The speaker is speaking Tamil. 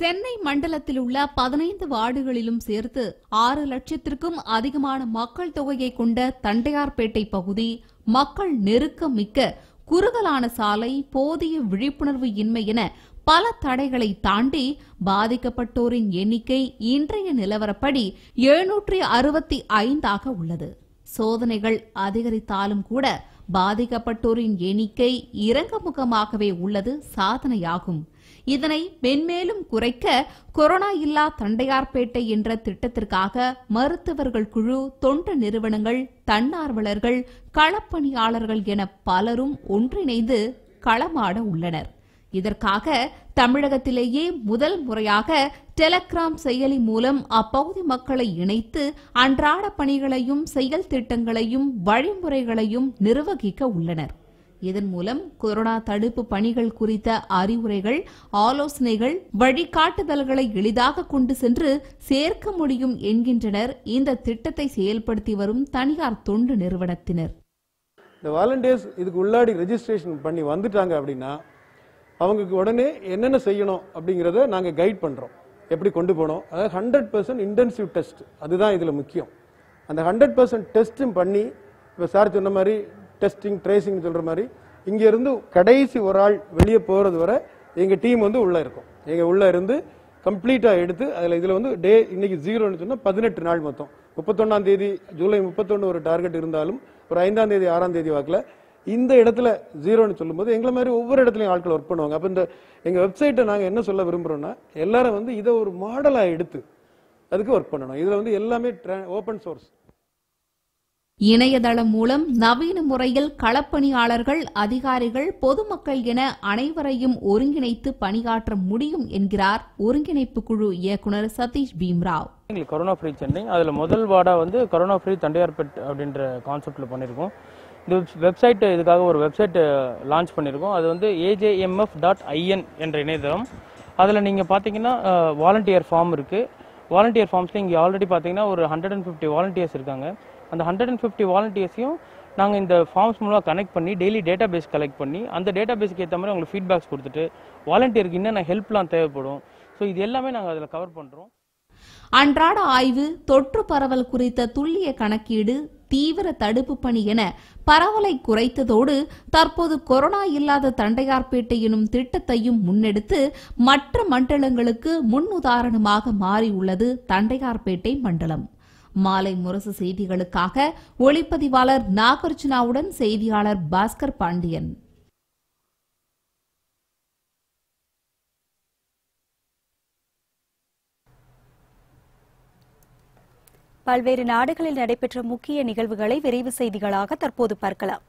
சென்னை மண்டலத்தில் உள்ள பதினைந்து வார்டுகளிலும் சேர்த்து ஆறு லட்சத்திற்கும் அதிகமான மக்கள் தொகையை கொண்ட தண்டையார்பேட்டை பகுதி மக்கள் நெருக்க மிக்க குறுகலான சாலை போதிய விழிப்புணர்வு இன்மை என பல தடைகளை தாண்டி பாதிக்கப்பட்டோரின் எண்ணிக்கை இன்றைய நிலவரப்படி எழுநூற்றி அறுபத்தி ஐந்தாக உள்ளது சோதனைகள் அதிகரித்தாலும் கூட பாதிக்கப்பட்டோரின் எண்ணிக்கை இறங்கமுகமாகவே உள்ளது சாதனையாகும் இதனை மென்மேலும் குறைக்க கொரோனா இல்லா தண்டையார்பேட்டை என்ற திட்டத்திற்காக மருத்துவர்கள் குழு தொண்டு நிறுவனங்கள் தன்னார்வலர்கள் களப்பணியாளர்கள் என பலரும் ஒன்றிணைந்து களமாட உள்ளனர் இதற்காக தமிழகத்திலேயே முதல் முறையாக டெலகிராம் செயலி மூலம் அப்பகுதி மக்களை இணைத்து அன்றாட பணிகளையும் செயல் திட்டங்களையும் வழிமுறைகளையும் நிர்வகிக்க உள்ளனர் இதன் மூலம் கொரோனா தடுப்பு பணிகள் குறித்த அறிவுரைகள் ஆலோசனைகள் வழிகாட்டுதல்களை எளிதாக கொண்டு சென்று சேர்க்க முடியும் என்கின்றனர் இந்த திட்டத்தை செயல்படுத்தி வரும் தனியார் தொண்டு நிறுவனத்தினர் இந்த வாலண்டியர்ஸ் இதுக்கு உள்ளாடி ரெஜிஸ்ட்ரேஷன் பண்ணி வந்துட்டாங்க அப்படின்னா அவங்களுக்கு உடனே என்னென்ன செய்யணும் அப்படிங்கிறத நாங்கள் கைட் பண்ணுறோம் எப்படி கொண்டு போனோம் அதாவது ஹண்ட்ரட் பர்சன்ட் இன்டென்சிவ் டெஸ்ட் அதுதான் இதில் முக்கியம் அந்த ஹண்ட்ரட் பர்சன்ட் டெஸ்ட்டும் பண்ணி இப்போ சார் சொன்ன மாதிரி டெஸ்டிங் ட்ரேசிங் சொல்கிற மாதிரி இங்கேருந்து கடைசி ஒரு ஆள் வெளியே போகிறது வரை எங்கள் டீம் வந்து உள்ளே இருக்கும் எங்கள் உள்ளே இருந்து கம்ப்ளீட்டாக எடுத்து அதில் இதில் வந்து டே இன்னைக்கு ஜீரோன்னு சொன்னால் பதினெட்டு நாள் மொத்தம் முப்பத்தொன்னாம் தேதி ஜூலை முப்பத்தொன்று ஒரு டார்கெட் இருந்தாலும் ஒரு ஐந்தாம் தேதி ஆறாம் தேதி வாக்கில் இந்த இடத்துல ஜீரோன்னு சொல்லும்போது எங்களை மாதிரி ஒவ்வொரு இடத்துலையும் ஆட்கள் ஒர்க் பண்ணுவாங்க அப்போ இந்த எங்கள் வெப்சைட்டை நாங்கள் என்ன சொல்ல விரும்புகிறோம்னா எல்லாரும் வந்து இதை ஒரு மாடலாக எடுத்து அதுக்கு ஒர்க் பண்ணணும் இதில் வந்து எல்லாமே ஓப்பன் சோர்ஸ் இணையதளம் மூலம் நவீன முறையில் களப்பணியாளர்கள் அதிகாரிகள் பொதுமக்கள் என அனைவரையும் ஒருங்கிணைத்து பணியாற்ற முடியும் என்கிறார் ஒருங்கிணைப்பு குழு இயக்குநர் சதீஷ் பீம்ராவ் எங்களுக்கு கொரோனா ஃப்ரீ சென்னை அதில் முதல் வார்டாக வந்து கொரோனா ஃப்ரீ தண்டையார்பேட் அப்படின்ற கான்செப்டில் பண்ணியிருக்கோம் இந்த வெப்சைட் இதுக்காக ஒரு வெப்சைட் லான்ச் பண்ணியிருக்கோம் அது வந்து ஏஜேஎம்எஃப் டாட் ஐஎன் என்ற இணையதளம் அதில் நீங்கள் பார்த்தீங்கன்னா வாலண்டியர் ஃபார்ம் இருக்குது வாலண்டியர் ஃபார்ம்ஸில் இங்கே ஆல்ரெடி பார்த்தீங்கன்னா ஒரு ஹண்ட்ரட் அண்ட் ஃபிஃப்டி வாலண்டியர்ஸ் இருக்காங்க அந்த ஹண்ட்ரட் அண்ட் ஃபிஃப்டி வாலண்டியர்ஸையும் நாங்கள் இந்த ஃபார்ம்ஸ் மூலமாக கனெக்ட் பண்ணி டெய்லி டேட்டா பேஸ் கலெக்ட் பண்ணி அந்த டேட்டா பேஸ்க்கு ஏற்ற மாதிரி உங்களுக்கு ஃபீட்பேக்ஸ் கொடுத்துட்டு வாலண்டியருக்கு என்னென்ன ஹெல்ப்லாம் தேவைப்படும் ஸோ இது எல்லாமே நாங்கள் அதில் கவர் பண்ணுறோம் அன்றாட ஆய்வு தொற்று பரவல் குறித்த துல்லிய கணக்கீடு தீவிர தடுப்பு பணி என பரவலை குறைத்ததோடு தற்போது கொரோனா இல்லாத தண்டையார்பேட்டை எனும் திட்டத்தையும் முன்னெடுத்து மற்ற மண்டலங்களுக்கு முன்னுதாரணமாக மாறியுள்ளது தண்டையார்பேட்டை மண்டலம் மாலை முரசு செய்திகளுக்காக ஒளிப்பதிவாளர் நாகார்ஜுனாவுடன் செய்தியாளர் பாஸ்கர் பாண்டியன் பல்வேறு நாடுகளில் நடைபெற்ற முக்கிய நிகழ்வுகளை விரைவு செய்திகளாக தற்போது பார்க்கலாம்